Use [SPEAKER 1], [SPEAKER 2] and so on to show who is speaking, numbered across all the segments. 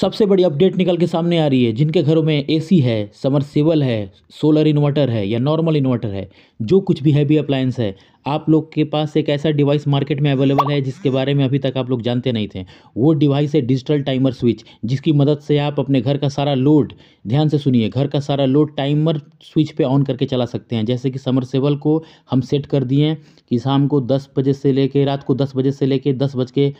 [SPEAKER 1] सबसे बड़ी अपडेट निकल के सामने आ रही है जिनके घरों में एसी है समरसेबल है सोलर इन्वर्टर है या नॉर्मल इन्वर्टर है जो कुछ भी हैवी अप्लायंस है आप लोग के पास एक ऐसा डिवाइस मार्केट में अवेलेबल है जिसके बारे में अभी तक आप लोग जानते नहीं थे वो डिवाइस है डिजिटल टाइमर स्विच जिसकी मदद से आप अपने घर का सारा लोड ध्यान से सुनिए घर का सारा लोड टाइमर स्विच पे ऑन करके चला सकते हैं जैसे कि समरसेबल को हम सेट कर दिए कि शाम को दस बजे से ले रात को दस बजे से ले दस बज के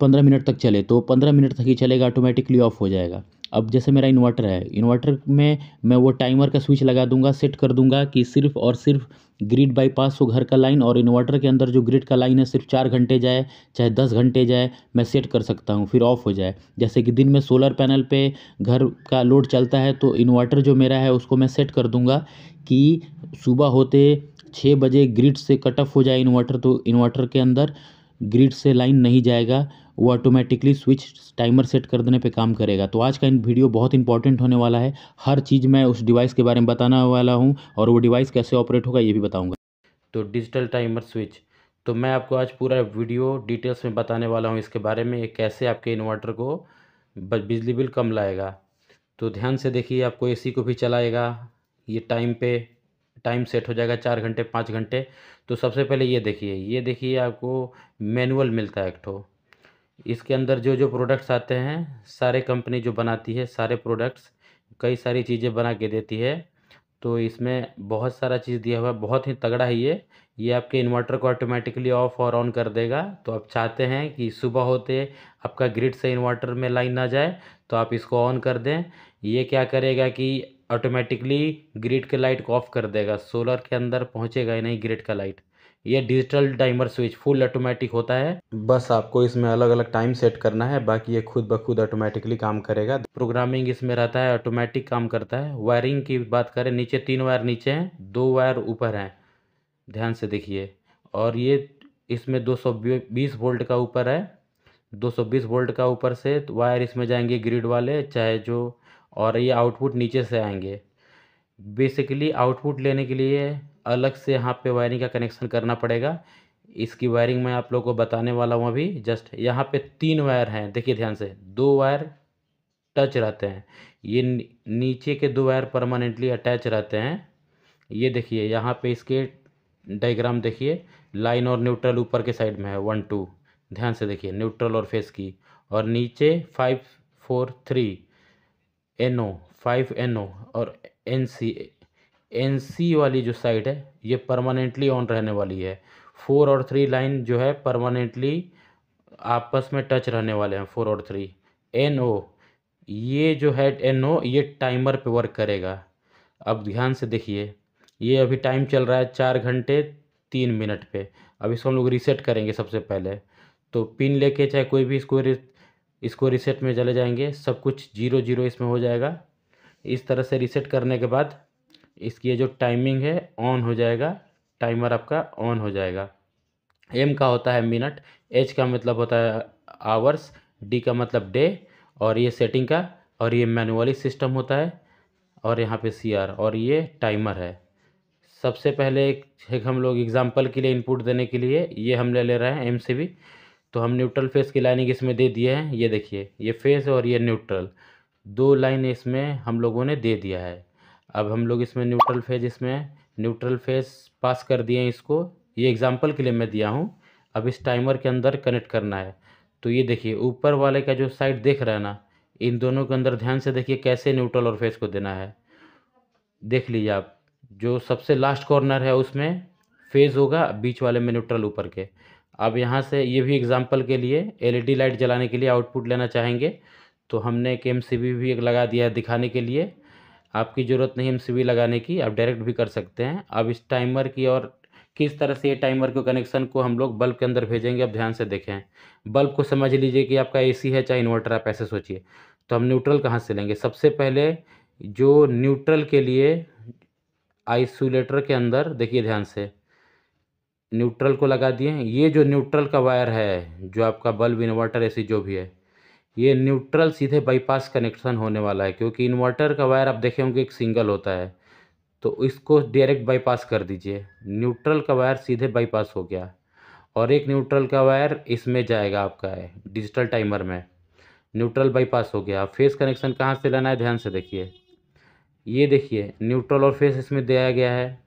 [SPEAKER 1] पंद्रह मिनट तक चले तो पंद्रह मिनट तक ही चलेगा ऑटोमेटिकली ऑफ़ हो जाएगा अब जैसे मेरा इन्वर्टर है इन्वर्टर में मैं वो टाइमर का स्विच लगा दूंगा सेट कर दूंगा कि सिर्फ़ और सिर्फ ग्रिड बाईपास हो घर का लाइन और इन्वर्टर के अंदर जो ग्रिड का लाइन है सिर्फ चार घंटे जाए चाहे दस घंटे जाए मैं सेट कर सकता हूँ फिर ऑफ़ हो जाए जैसे कि दिन में सोलर पैनल पे घर का लोड चलता है तो इन्वर्टर जो मेरा है उसको मैं सेट कर दूँगा कि सुबह होते छः बजे ग्रिड से कट ऑफ हो जाए इन्वर्टर तो इन्वर्टर के अंदर ग्रिड से लाइन नहीं जाएगा वो ऑटोमेटिकली स्विच टाइमर सेट कर देने पे काम करेगा तो आज का इन वीडियो बहुत इंपॉर्टेंट होने वाला है हर चीज़ मैं उस डिवाइस के बारे में बताने वाला हूँ और वो डिवाइस कैसे ऑपरेट होगा ये भी बताऊँगा तो डिजिटल टाइमर स्विच तो मैं आपको आज पूरा वीडियो डिटेल्स में बताने वाला हूँ इसके बारे में कैसे आपके इन्वर्टर को बिजली बिल कम लाएगा तो ध्यान से देखिए आपको एसी को भी चलाएगा ये टाइम पे टाइम सेट हो जाएगा चार घंटे पाँच घंटे तो सबसे पहले ये देखिए ये देखिए आपको मैनुअल मिलता है एक ठो इसके अंदर जो जो प्रोडक्ट्स आते हैं सारे कंपनी जो बनाती है सारे प्रोडक्ट्स कई सारी चीज़ें बना के देती है तो इसमें बहुत सारा चीज़ दिया हुआ है बहुत ही तगड़ा है ये ये आपके इन्वर्टर को ऑटोमेटिकली ऑफ और ऑन कर देगा तो आप चाहते हैं कि सुबह होते आपका ग्रिड से इन्वर्टर में लाइन ना जाए तो आप इसको ऑन कर दें ये क्या करेगा कि ऑटोमेटिकली ग्रिड के लाइट को ऑफ कर देगा सोलर के अंदर पहुँचेगा ही नहीं ग्रिड का लाइट ये digital timer switch full automatic होता है बस आपको इसमें अलग अलग टाइम सेट करना है बाकी ये खुद ब खुद ऑटोमेटिकली काम करेगा प्रोग्रामिंग इसमें रहता है ऑटोमेटिक काम करता है वायरिंग की बात करें नीचे तीन वायर नीचे हैं दो वायर ऊपर हैं ध्यान से देखिए और ये इसमें दो वोल्ट का ऊपर है दो वोल्ट का ऊपर से तो वायर इसमें जाएंगे ग्रिड वाले चाहे जो और ये आउटपुट नीचे से आएंगे बेसिकली आउटपुट लेने के लिए अलग से यहाँ पे वायरिंग का कनेक्शन करना पड़ेगा इसकी वायरिंग मैं आप लोग को बताने वाला हूँ अभी जस्ट यहाँ पे तीन वायर हैं देखिए ध्यान से दो वायर टच रहते हैं ये नीचे के दो वायर परमानेंटली अटैच रहते हैं ये देखिए यहाँ पे इसके डायग्राम देखिए लाइन और न्यूट्रल ऊपर के साइड में है वन टू ध्यान से देखिए न्यूट्रल और फेस की और नीचे five four three N O five N O और एन सी एन सी वाली जो साइड है ये परमानेंटली ऑन रहने वाली है फोर और थ्री लाइन जो है परमानेंटली आपस में टच रहने वाले हैं फोर और थ्री एन ओ ये जो है एन ओ ये टाइमर पे वर्क करेगा अब ध्यान से देखिए ये अभी टाइम चल रहा है चार घंटे तीन मिनट पे अब इसको हम लोग रीसेट करेंगे सबसे पहले तो पिन लेके चाहे कोई भी इसको इसको रिसेट में चले जाएंगे सब कुछ जीरो जीरो इसमें हो जाएगा इस तरह से रिसेट करने के बाद इसकी जो टाइमिंग है ऑन हो जाएगा टाइमर आपका ऑन हो जाएगा एम का होता है मिनट एच का मतलब होता है आवर्स डी का मतलब डे और ये सेटिंग का और ये मैनुअली सिस्टम होता है और यहाँ पे सी आर और ये टाइमर है सबसे पहले एक हम लोग एग्ज़ाम्पल के लिए इनपुट देने के लिए ये हम ले ले रहे हैं एम सी बी तो हम न्यूट्रल फेस की लाइनिंग इसमें दे दिए हैं ये देखिए ये फेस और ये न्यूट्रल दो लाइन इसमें हम लोगों ने दे दिया है अब हम लोग इसमें न्यूट्रल फेज इसमें न्यूट्रल फेज पास कर दिए हैं इसको ये एग्ज़ाम्पल के लिए मैं दिया हूँ अब इस टाइमर के अंदर कनेक्ट करना है तो ये देखिए ऊपर वाले का जो साइड देख रहा है ना इन दोनों के अंदर ध्यान से देखिए कैसे न्यूट्रल और फेज़ को देना है देख लीजिए आप जो सबसे लास्ट कॉर्नर है उसमें फेज़ होगा बीच वाले में न्यूट्रल ऊपर के अब यहाँ से ये भी एग्ज़ाम्पल के लिए एलईडी लाइट e जलाने के लिए आउटपुट लेना चाहेंगे तो हमने एक एम भी एक लगा दिया है दिखाने के लिए आपकी ज़रूरत नहीं एम लगाने की आप डायरेक्ट भी कर सकते हैं अब इस टाइमर की और किस तरह से ये टाइमर के कनेक्शन को हम लोग बल्ब के अंदर भेजेंगे आप ध्यान से देखें बल्ब को समझ लीजिए कि आपका एसी है चाहे इन्वर्टर आप ऐसे सोचिए तो हम न्यूट्रल कहाँ से लेंगे सबसे पहले जो न्यूट्रल के लिए आइसोलेटर के अंदर देखिए ध्यान से न्यूट्रल को लगा दिए ये जो न्यूट्रल का वायर है जो आपका बल्ब इन्वर्टर ऐसी जो भी है ये न्यूट्रल सीधे बाईपास कनेक्शन होने वाला है क्योंकि इन्वर्टर का वायर आप देखे होंगे एक सिंगल होता है तो इसको डायरेक्ट बाईपास कर दीजिए न्यूट्रल का वायर सीधे बाईपास हो गया और एक न्यूट्रल का वायर इसमें जाएगा आपका है डिजिटल टाइमर में न्यूट्रल बाईपास हो गया फेस कनेक्शन कहाँ से लेना है ध्यान से देखिए ये देखिए न्यूट्रल और फेस इसमें दिया गया है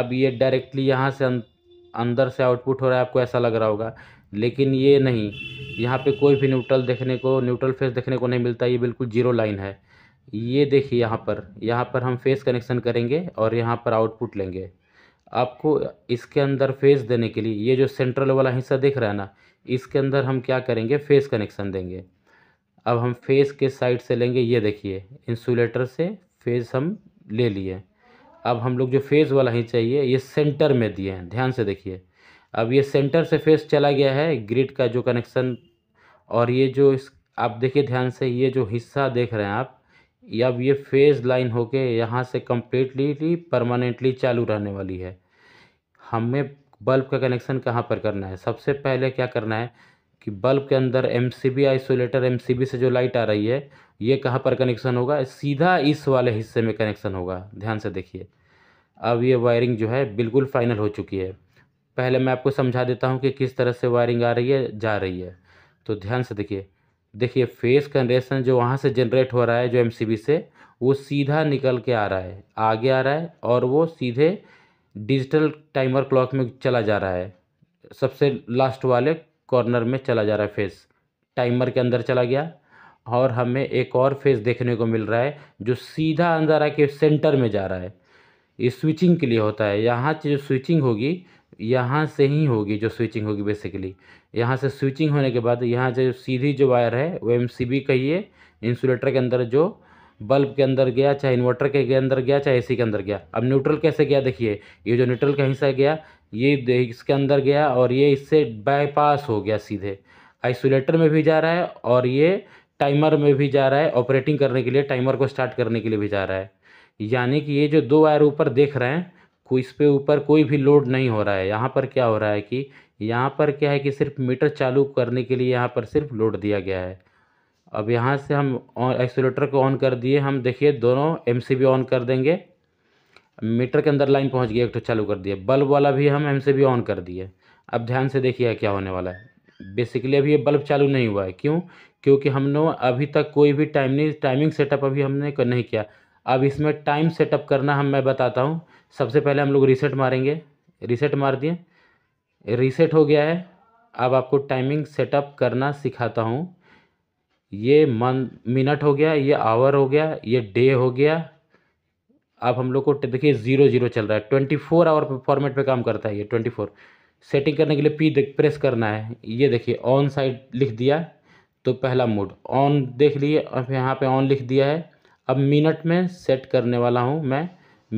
[SPEAKER 1] अब ये डायरेक्टली यहाँ से अंदर से आउटपुट हो रहा है आपको ऐसा लग रहा होगा लेकिन ये नहीं यहाँ पे कोई भी न्यूट्रल देखने को न्यूट्रल फेस देखने को नहीं मिलता ये बिल्कुल जीरो लाइन है ये देखिए यहाँ पर यहाँ पर हम फेस कनेक्शन करेंगे और यहाँ पर आउटपुट लेंगे आपको इसके अंदर फेस देने के लिए ये जो सेंट्रल वाला हिस्सा दिख रहा है ना इसके अंदर हम क्या करेंगे फेस कनेक्शन देंगे अब हम फेस के साइड से लेंगे ये देखिए इंसुलेटर से फेस हम ले लिए अब हम लोग जो फेस वाला ही चाहिए ये सेंटर में दिए हैं ध्यान से देखिए अब ये सेंटर से फेस चला गया है ग्रिड का जो कनेक्शन और ये जो इस आप देखिए ध्यान से ये जो हिस्सा देख रहे हैं आप ये अब ये फेज लाइन होके यहाँ से कम्प्लीटली परमानेंटली चालू रहने वाली है हमें बल्ब का कनेक्शन कहाँ पर करना है सबसे पहले क्या करना है कि बल्ब के अंदर एम आइसोलेटर एम से जो लाइट आ रही है ये कहाँ पर कनेक्शन होगा सीधा इस वाले हिस्से में कनेक्शन होगा ध्यान से देखिए अब ये वायरिंग जो है बिल्कुल फाइनल हो चुकी है पहले मैं आपको समझा देता हूँ कि किस तरह से वायरिंग आ रही है जा रही है तो ध्यान से देखिए देखिए फेस कनेक्शन जो वहाँ से जनरेट हो रहा है जो एम से वो सीधा निकल के आ रहा है आगे आ रहा है और वो सीधे डिजिटल टाइमर क्लॉक में चला जा रहा है सबसे लास्ट वाले कॉर्नर में चला जा रहा है फेस टाइमर के अंदर चला गया और हमें एक और फेस देखने को मिल रहा है जो सीधा अंदर आके सेंटर में जा रहा है ये स्विचिंग के लिए होता है यहाँ से जो स्विचिंग होगी यहाँ से ही होगी जो स्विचिंग होगी बेसिकली यहाँ से स्विचिंग होने के बाद यहाँ से सीधी जो वायर है वो एम कहिए इंसुलेटर के अंदर जो बल्ब के अंदर गया चाहे इन्वर्टर के अंदर गया चाहे एसी के अंदर गया अब न्यूट्रल कैसे गया देखिए ये जो न्यूट्रल का हिस्सा गया ये इसके अंदर गया और ये इससे बाईपास हो गया सीधे आइसोलेटर में भी जा रहा है और ये टाइमर में भी जा रहा है ऑपरेटिंग करने के लिए टाइमर को स्टार्ट करने के लिए भी जा रहा है यानी कि ये जो दो वायर ऊपर देख रहे हैं कोई इस पर ऊपर कोई भी लोड नहीं हो रहा है यहाँ पर क्या हो रहा है कि यहाँ पर क्या है कि सिर्फ मीटर चालू करने के लिए यहाँ पर सिर्फ लोड दिया गया है अब यहाँ से हम एक्सोलेटर को ऑन कर दिए हम देखिए दोनों एम ऑन कर देंगे मीटर के अंदर लाइन पहुंच गया एक तो चालू कर दिया बल्ब वाला भी हम हमसे भी ऑन कर दिए अब ध्यान से देखिए क्या होने वाला है बेसिकली अभी ये बल्ब चालू नहीं हुआ है क्यों क्योंकि हमने अभी तक कोई भी टाइम नहीं टाइमिंग सेटअप अभी हमने नहीं किया अब इसमें टाइम सेटअप करना हम मैं बताता हूँ सबसे पहले हम लोग रीसेट मारेंगे रीसेट मार दिए रीसेट हो गया है अब आपको टाइमिंग सेटअप करना सिखाता हूँ ये मन मिनट हो गया ये आवर हो गया ये डे हो गया अब हम लोग को देखिए जीरो जीरो चल रहा है ट्वेंटी फोर आवर फॉर्मेट पे काम करता है ये ट्वेंटी फोर सेटिंग करने के लिए पी प्रेस करना है ये देखिए ऑन साइड लिख दिया तो पहला मोड ऑन देख लिए और यहाँ पे ऑन लिख दिया है अब मिनट में सेट करने वाला हूँ मैं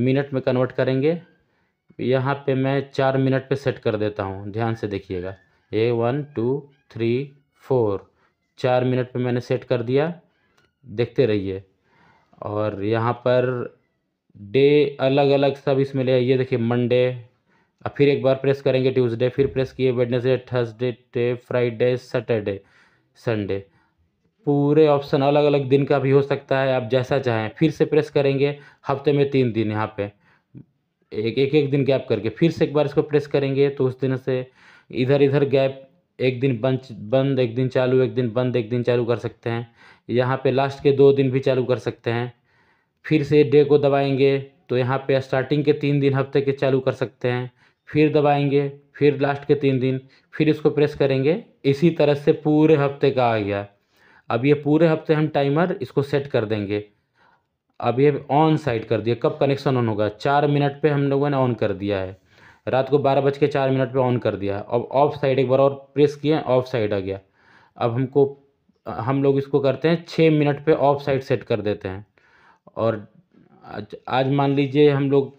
[SPEAKER 1] मिनट में कन्वर्ट करेंगे यहाँ पे मैं चार मिनट पे सेट कर देता हूँ ध्यान से देखिएगा A one two three four चार मिनट पे मैंने सेट कर दिया देखते रहिए और यहाँ पर डे अलग अलग सब इसमें ले ये देखिए मंडे फिर एक बार प्रेस करेंगे ट्यूसडे फिर प्रेस किए Wednesday Thursday Friday Saturday Sunday पूरे ऑप्शन अलग अलग दिन का भी हो सकता है आप जैसा चाहें फिर से प्रेस करेंगे हफ्ते में तीन दिन यहाँ पे एक एक एक दिन गैप करके फिर से एक बार इसको प्रेस करेंगे तो उस दिन से इधर इधर गैप एक दिन बंद बंद एक दिन चालू एक दिन बंद एक दिन चालू कर सकते हैं यहाँ पे लास्ट के दो दिन भी चालू कर सकते हैं फिर से डे को दबाएंगे तो यहाँ पे स्टार्टिंग के तीन दिन हफ्ते के चालू कर सकते हैं फिर दबाएंगे फिर लास्ट के तीन दिन फिर इसको प्रेस करेंगे इसी तरह से पूरे हफ्ते का आ गया अब ये पूरे हफ्ते हम टाइमर इसको सेट कर देंगे अब ये ऑन साइड कर दिया कब कनेक्शन ऑन होगा चार मिनट पे हम लोगों ने ऑन कर दिया है रात को बारह बज के चार मिनट पे ऑन कर दिया है अब ऑफ साइड एक बार और प्रेस किए ऑफ साइड आ गया अब हमको हम लोग इसको करते हैं छः मिनट पे ऑफ साइड सेट कर देते हैं और आज आज मान लीजिए हम लोग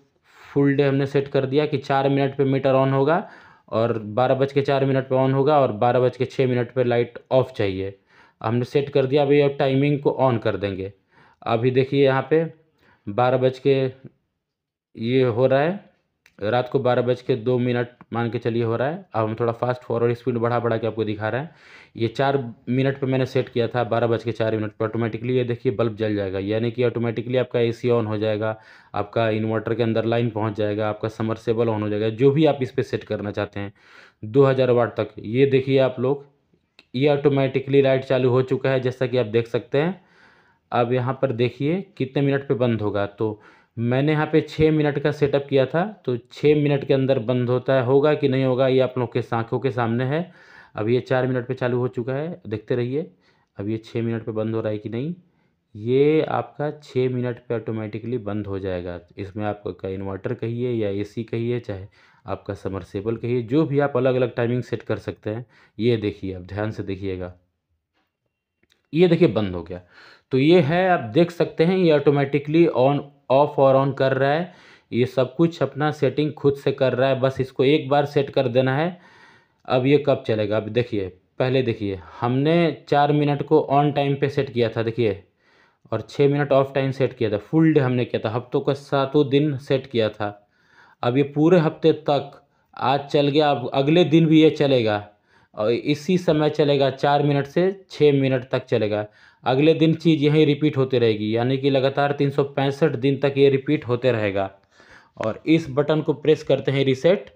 [SPEAKER 1] फुल डे हमने सेट कर दिया कि चार मिनट पे मीटर ऑन होगा और बारह बज के चार मिनट पे ऑन होगा और बारह बज के छः मिनट पे लाइट ऑफ चाहिए हमने सेट कर दिया अभी अब टाइमिंग को ऑन कर देंगे अभी देखिए यहाँ पे बारह बज के ये हो रहा है रात को बारह बज के दो मिनट मान के चलिए हो रहा है अब हम थोड़ा फास्ट फॉरवर्ड स्पीड बढ़ा बढ़ा के आपको दिखा रहे हैं ये चार मिनट पे मैंने सेट किया था बारह बज के चार मिनट पर ऑटोमेटिकली ये देखिए बल्ब जल जाएगा यानी कि ऑटोमेटिकली आपका एसी ऑन हो जाएगा आपका इन्वर्टर के अंदर लाइन पहुँच जाएगा आपका समरसेबल ऑन हो जाएगा जो भी आप इस पर सेट करना चाहते हैं दो हज़ार वाट तक ये देखिए आप लोग ये ऑटोमेटिकली लाइट चालू हो चुका है जैसा कि आप देख सकते हैं अब यहाँ पर देखिए कितने मिनट पर बंद होगा तो मैंने यहाँ पे छः मिनट का सेटअप किया था तो छः मिनट के अंदर बंद होता है होगा कि नहीं होगा ये आप लोग के आँखों के सामने है अब ये चार मिनट पे चालू हो चुका है देखते रहिए अब ये छः मिनट पे बंद हो रहा है कि नहीं ये आपका छः मिनट पे ऑटोमेटिकली बंद हो जाएगा इसमें आपका इन्वर्टर कहिए या ए कहिए चाहे आपका समरसेबल कहिए जो भी आप अलग अलग टाइमिंग सेट कर सकते हैं ये देखिए आप ध्यान से देखिएगा ये देखिए बंद हो गया तो ये है आप देख सकते हैं ये ऑटोमेटिकली ऑन ऑफ और ऑन कर रहा है ये सब कुछ अपना सेटिंग खुद से कर रहा है बस इसको एक बार सेट कर देना है अब ये कब चलेगा अब देखिए पहले देखिए हमने चार मिनट को ऑन टाइम पे सेट किया था देखिए और छः मिनट ऑफ टाइम सेट किया था फुल डे हमने किया था हफ्तों का सातों दिन सेट किया था अब ये पूरे हफ्ते तक आज चल गया अब अगले दिन भी ये चलेगा और इसी समय चलेगा चार मिनट से छः मिनट तक चलेगा अगले दिन चीज़ यही रिपीट होती रहेगी यानी कि लगातार तीन सौ पैंसठ दिन तक ये रिपीट होते रहेगा और इस बटन को प्रेस करते हैं रिसेट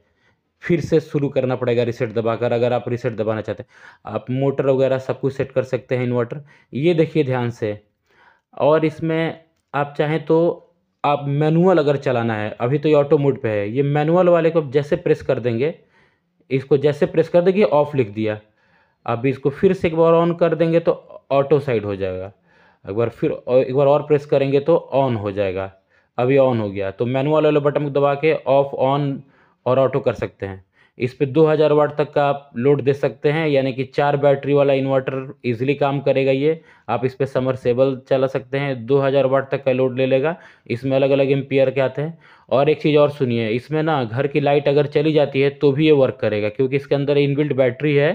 [SPEAKER 1] फिर से शुरू करना पड़ेगा रिसेट दबाकर अगर आप रिसेट दबाना चाहते हैं आप मोटर वगैरह सब कुछ सेट कर सकते हैं इन्वर्टर ये देखिए ध्यान से और इसमें आप चाहें तो आप मैनुअल अगर चलाना है अभी तो ये ऑटो मोड पे है ये मैनुअल वाले को जैसे प्रेस कर देंगे इसको जैसे प्रेस कर देगी ऑफ लिख दिया अब इसको फिर से एक बार ऑन कर देंगे तो ऑटो साइड हो जाएगा एक बार फिर एक बार और प्रेस करेंगे तो ऑन हो जाएगा अभी ऑन हो गया तो मैनुअल वाले बटन को दबा के ऑफ ऑन और ऑटो कर सकते हैं इस पर 2000 वाट तक का आप लोड दे सकते हैं यानी कि चार बैटरी वाला इन्वर्टर इजीली काम करेगा ये आप इस पर सेबल चला सकते हैं 2000 वाट तक का लोड ले लेगा इसमें अलग अलग एम्पियर के आते हैं और एक चीज़ और सुनिए इसमें ना घर की लाइट अगर चली जाती है तो भी ये वर्क करेगा क्योंकि इसके अंदर इनबिल्ट बैटरी है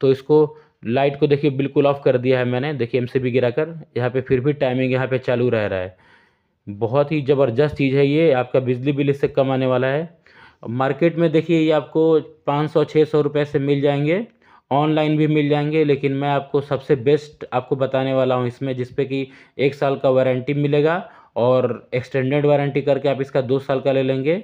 [SPEAKER 1] तो इसको लाइट को देखिए बिल्कुल ऑफ कर दिया है मैंने देखिए एम सी गिराकर यहाँ पर फिर भी टाइमिंग यहाँ पर चालू रह रहा है बहुत ही ज़बरदस्त चीज़ है ये आपका बिजली बिल इससे कम आने वाला है मार्केट में देखिए ये आपको पाँच सौ छः सौ रुपये से मिल जाएंगे ऑनलाइन भी मिल जाएंगे लेकिन मैं आपको सबसे बेस्ट आपको बताने वाला हूँ इसमें जिसपे कि एक साल का वारंटी मिलेगा और एक्सटेंडेड वारंटी करके आप इसका दो साल का ले लेंगे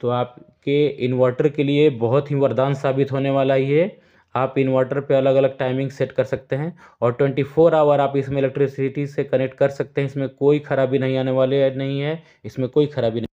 [SPEAKER 1] तो आपके इन्वर्टर के लिए बहुत ही वरदान साबित होने वाला ये आप इन्वर्टर पे अलग अलग टाइमिंग सेट कर सकते हैं और 24 आवर आप इसमें इलेक्ट्रिसिटी से कनेक्ट कर सकते हैं इसमें कोई खराबी नहीं आने वाली नहीं है इसमें कोई खराबी नहीं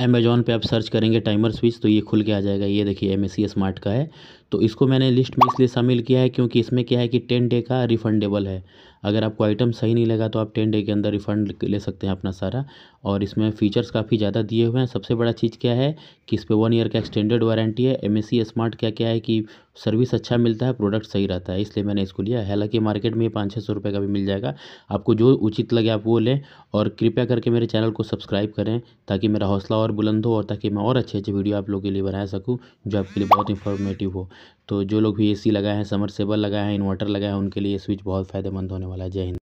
[SPEAKER 1] अमेज़ोन पे आप सर्च करेंगे टाइमर स्विच तो ये खुल के आ जाएगा ये देखिए एम स्मार्ट का है तो इसको मैंने लिस्ट में इसलिए शामिल किया है क्योंकि इसमें क्या है कि टेन डे का रिफंडेबल है अगर आपको आइटम सही नहीं लगा तो आप टेन डे के अंदर रिफंड ले सकते हैं अपना सारा और इसमें फ़ीचर्स काफ़ी ज़्यादा दिए हुए हैं सबसे बड़ा चीज़ क्या है कि इस पर वन ईयर का एक्सटेंडेड वारंटी है एम स्मार्ट क्या क्या है कि सर्विस अच्छा मिलता है प्रोडक्ट सही रहता है इसलिए मैंने इसको लिया हालांकि मार्केट में ये पाँच छः सौ रुपये का भी मिल जाएगा आपको जो उचित लगे आप वो लें और कृपया करके मेरे चैनल को सब्सक्राइब करें ताकि मेरा हौसला और बुलंद हो और ताकि मैं और अच्छे अच्छे वीडियो आप लोगों के लिए बना सकूँ जो आपके लिए बहुत इन्फॉर्मेटिव हो तो जो लोग भी ए सी लगाए हैं सेबल लगाए हैं इन्वर्टर लगाए हैं उनके लिए स्विच बहुत फ़ायदेमंद होने वाला है जय हिंद